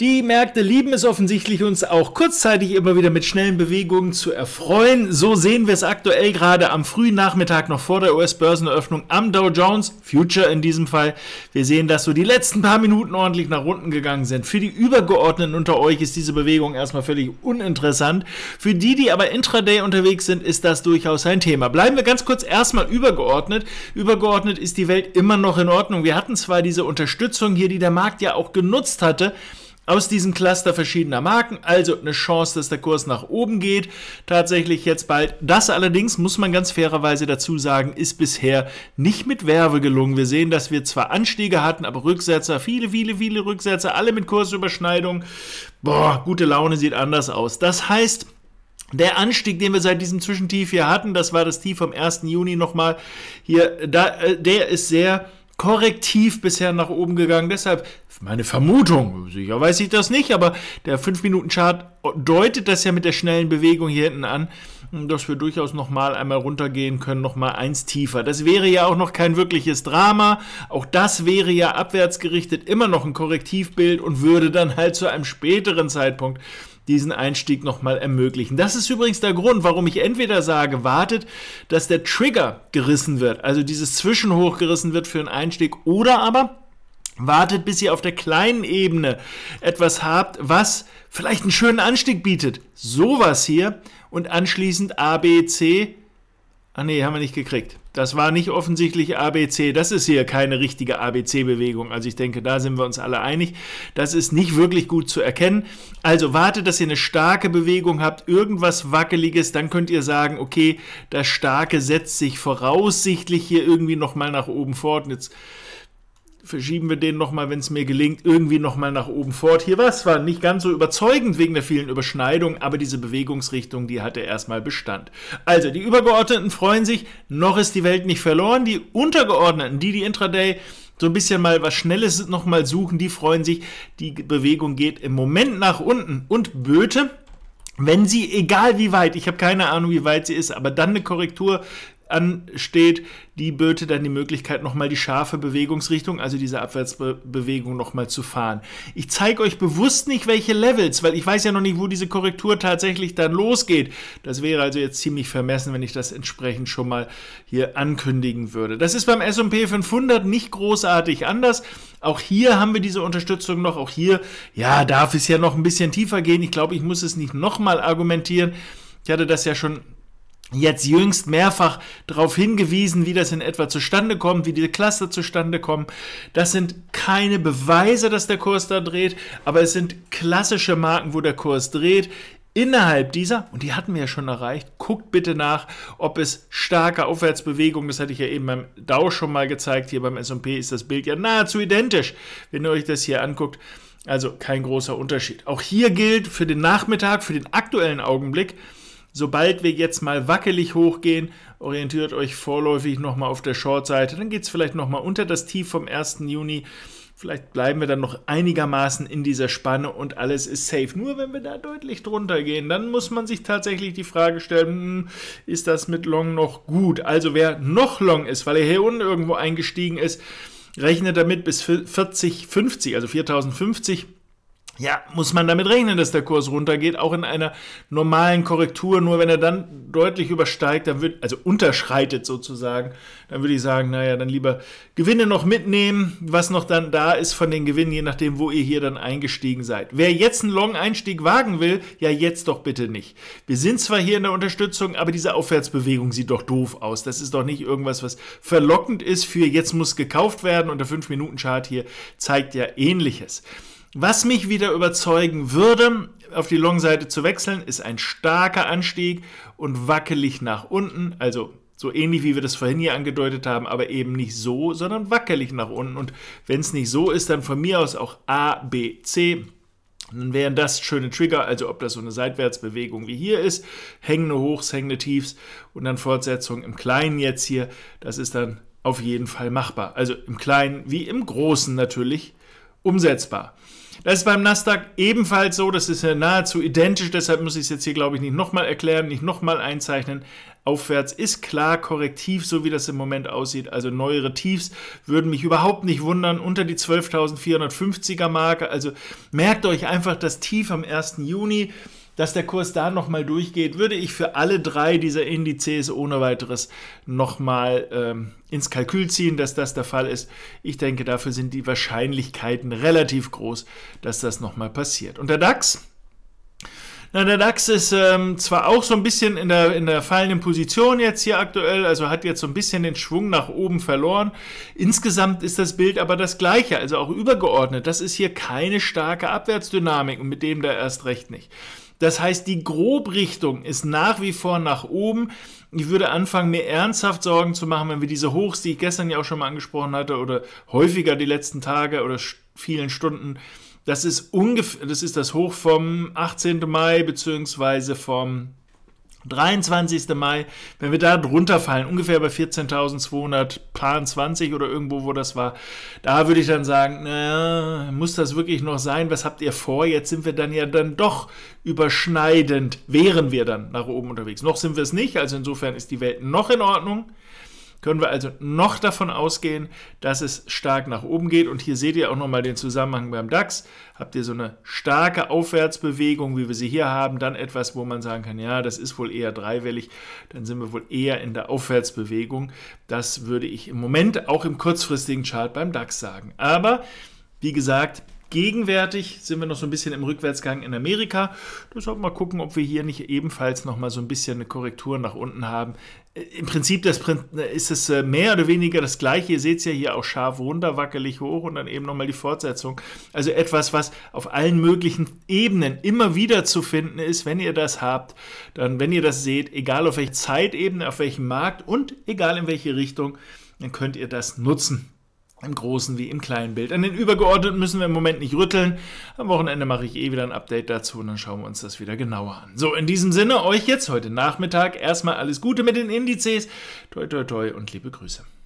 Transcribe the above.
Die Märkte lieben es offensichtlich, uns auch kurzzeitig immer wieder mit schnellen Bewegungen zu erfreuen. So sehen wir es aktuell gerade am frühen Nachmittag noch vor der US-Börseneröffnung am Dow Jones, Future in diesem Fall. Wir sehen, dass so die letzten paar Minuten ordentlich nach unten gegangen sind. Für die Übergeordneten unter euch ist diese Bewegung erstmal völlig uninteressant. Für die, die aber intraday unterwegs sind, ist das durchaus ein Thema. Bleiben wir ganz kurz erstmal übergeordnet. Übergeordnet ist die Welt immer noch in Ordnung. Wir hatten zwar diese Unterstützung hier, die der Markt ja auch genutzt hatte, aus diesem Cluster verschiedener Marken. Also eine Chance, dass der Kurs nach oben geht. Tatsächlich jetzt bald. Das allerdings, muss man ganz fairerweise dazu sagen, ist bisher nicht mit Werbe gelungen. Wir sehen, dass wir zwar Anstiege hatten, aber Rücksetzer, viele, viele, viele Rücksetzer, alle mit Kursüberschneidung. Boah, gute Laune sieht anders aus. Das heißt, der Anstieg, den wir seit diesem Zwischentief hier hatten, das war das Tief vom 1. Juni nochmal hier, da, äh, der ist sehr korrektiv bisher nach oben gegangen. Deshalb meine Vermutung, sicher weiß ich das nicht, aber der 5-Minuten-Chart deutet das ja mit der schnellen Bewegung hier hinten an, dass wir durchaus nochmal einmal runtergehen können, nochmal eins tiefer. Das wäre ja auch noch kein wirkliches Drama. Auch das wäre ja abwärts gerichtet immer noch ein Korrektivbild und würde dann halt zu einem späteren Zeitpunkt diesen Einstieg nochmal ermöglichen. Das ist übrigens der Grund, warum ich entweder sage, wartet, dass der Trigger gerissen wird, also dieses Zwischenhoch gerissen wird für einen Einstieg, oder aber wartet, bis ihr auf der kleinen Ebene etwas habt, was vielleicht einen schönen Anstieg bietet. Sowas hier und anschließend A, B, C Ah nee, haben wir nicht gekriegt. Das war nicht offensichtlich ABC. Das ist hier keine richtige ABC-Bewegung. Also ich denke, da sind wir uns alle einig. Das ist nicht wirklich gut zu erkennen. Also wartet, dass ihr eine starke Bewegung habt, irgendwas Wackeliges. Dann könnt ihr sagen, okay, das Starke setzt sich voraussichtlich hier irgendwie nochmal nach oben fort. Und jetzt verschieben wir den nochmal, wenn es mir gelingt, irgendwie nochmal nach oben fort. Hier war es zwar nicht ganz so überzeugend wegen der vielen Überschneidungen, aber diese Bewegungsrichtung, die hatte erstmal Bestand. Also, die Übergeordneten freuen sich, noch ist die Welt nicht verloren. Die Untergeordneten, die die Intraday so ein bisschen mal was Schnelles nochmal suchen, die freuen sich. Die Bewegung geht im Moment nach unten. Und Böte, wenn sie, egal wie weit, ich habe keine Ahnung, wie weit sie ist, aber dann eine Korrektur ansteht, die böte dann die Möglichkeit, nochmal die scharfe Bewegungsrichtung, also diese Abwärtsbewegung nochmal zu fahren. Ich zeige euch bewusst nicht, welche Levels, weil ich weiß ja noch nicht, wo diese Korrektur tatsächlich dann losgeht. Das wäre also jetzt ziemlich vermessen, wenn ich das entsprechend schon mal hier ankündigen würde. Das ist beim S&P 500 nicht großartig anders. Auch hier haben wir diese Unterstützung noch. Auch hier, ja, darf es ja noch ein bisschen tiefer gehen. Ich glaube, ich muss es nicht nochmal argumentieren. Ich hatte das ja schon jetzt jüngst mehrfach darauf hingewiesen, wie das in etwa zustande kommt, wie diese Cluster zustande kommen. Das sind keine Beweise, dass der Kurs da dreht, aber es sind klassische Marken, wo der Kurs dreht. Innerhalb dieser, und die hatten wir ja schon erreicht, guckt bitte nach, ob es starke Aufwärtsbewegungen, das hatte ich ja eben beim Dow schon mal gezeigt, hier beim S&P ist das Bild ja nahezu identisch, wenn ihr euch das hier anguckt. Also kein großer Unterschied. Auch hier gilt für den Nachmittag, für den aktuellen Augenblick, Sobald wir jetzt mal wackelig hochgehen, orientiert euch vorläufig nochmal auf der Short-Seite. Dann geht es vielleicht nochmal unter das Tief vom 1. Juni. Vielleicht bleiben wir dann noch einigermaßen in dieser Spanne und alles ist safe. Nur wenn wir da deutlich drunter gehen, dann muss man sich tatsächlich die Frage stellen, hm, ist das mit Long noch gut? Also wer noch Long ist, weil er hier unten irgendwo eingestiegen ist, rechnet damit bis 40, 50, also 4050 ja, muss man damit rechnen, dass der Kurs runtergeht, auch in einer normalen Korrektur. Nur wenn er dann deutlich übersteigt, dann wird, also unterschreitet sozusagen, dann würde ich sagen, naja, dann lieber Gewinne noch mitnehmen, was noch dann da ist von den Gewinnen, je nachdem, wo ihr hier dann eingestiegen seid. Wer jetzt einen Long-Einstieg wagen will, ja, jetzt doch bitte nicht. Wir sind zwar hier in der Unterstützung, aber diese Aufwärtsbewegung sieht doch doof aus. Das ist doch nicht irgendwas, was verlockend ist für jetzt muss gekauft werden und der 5-Minuten-Chart hier zeigt ja ähnliches. Was mich wieder überzeugen würde, auf die Long-Seite zu wechseln, ist ein starker Anstieg und wackelig nach unten, also so ähnlich wie wir das vorhin hier angedeutet haben, aber eben nicht so, sondern wackelig nach unten. Und wenn es nicht so ist, dann von mir aus auch A, B, C. Dann wären das schöne Trigger, also ob das so eine Seitwärtsbewegung wie hier ist, hängende Hochs, hängende Tiefs und dann Fortsetzung im Kleinen jetzt hier, das ist dann auf jeden Fall machbar. Also im Kleinen wie im Großen natürlich umsetzbar. Das ist beim Nasdaq ebenfalls so, das ist ja nahezu identisch, deshalb muss ich es jetzt hier, glaube ich, nicht nochmal erklären, nicht nochmal einzeichnen. Aufwärts ist klar korrektiv, so wie das im Moment aussieht. Also neuere Tiefs würden mich überhaupt nicht wundern, unter die 12.450er Marke. Also merkt euch einfach das Tief am 1. Juni dass der Kurs da nochmal durchgeht, würde ich für alle drei dieser Indizes ohne weiteres nochmal ähm, ins Kalkül ziehen, dass das der Fall ist. Ich denke, dafür sind die Wahrscheinlichkeiten relativ groß, dass das nochmal passiert. Und der DAX? Na, der DAX ist ähm, zwar auch so ein bisschen in der, in der fallenden Position jetzt hier aktuell, also hat jetzt so ein bisschen den Schwung nach oben verloren. Insgesamt ist das Bild aber das gleiche, also auch übergeordnet. Das ist hier keine starke Abwärtsdynamik und mit dem da erst recht nicht. Das heißt, die Grobrichtung ist nach wie vor nach oben. Ich würde anfangen, mir ernsthaft Sorgen zu machen, wenn wir diese Hochs, die ich gestern ja auch schon mal angesprochen hatte, oder häufiger die letzten Tage oder vielen Stunden, das ist ungefähr, das ist das Hoch vom 18. Mai beziehungsweise vom 23. Mai, wenn wir da drunter fallen, ungefähr bei 14.220 oder irgendwo, wo das war, da würde ich dann sagen, naja, muss das wirklich noch sein? Was habt ihr vor? Jetzt sind wir dann ja dann doch überschneidend, wären wir dann nach oben unterwegs. Noch sind wir es nicht, also insofern ist die Welt noch in Ordnung. Können wir also noch davon ausgehen, dass es stark nach oben geht. Und hier seht ihr auch nochmal den Zusammenhang beim DAX. Habt ihr so eine starke Aufwärtsbewegung, wie wir sie hier haben, dann etwas, wo man sagen kann, ja, das ist wohl eher dreiwellig, dann sind wir wohl eher in der Aufwärtsbewegung. Das würde ich im Moment auch im kurzfristigen Chart beim DAX sagen. Aber wie gesagt, Gegenwärtig sind wir noch so ein bisschen im Rückwärtsgang in Amerika. Deshalb mal gucken, ob wir hier nicht ebenfalls noch mal so ein bisschen eine Korrektur nach unten haben. Äh, Im Prinzip das, äh, ist es äh, mehr oder weniger das gleiche. Ihr seht es ja hier auch scharf runter, wackelig hoch und dann eben nochmal die Fortsetzung. Also etwas, was auf allen möglichen Ebenen immer wieder zu finden ist, wenn ihr das habt, dann, wenn ihr das seht, egal auf welcher Zeitebene, auf welchem Markt und egal in welche Richtung, dann könnt ihr das nutzen im großen wie im kleinen Bild. An den übergeordneten müssen wir im Moment nicht rütteln. Am Wochenende mache ich eh wieder ein Update dazu und dann schauen wir uns das wieder genauer an. So, in diesem Sinne euch jetzt heute Nachmittag erstmal alles Gute mit den Indizes. Toi, toi, toi und liebe Grüße.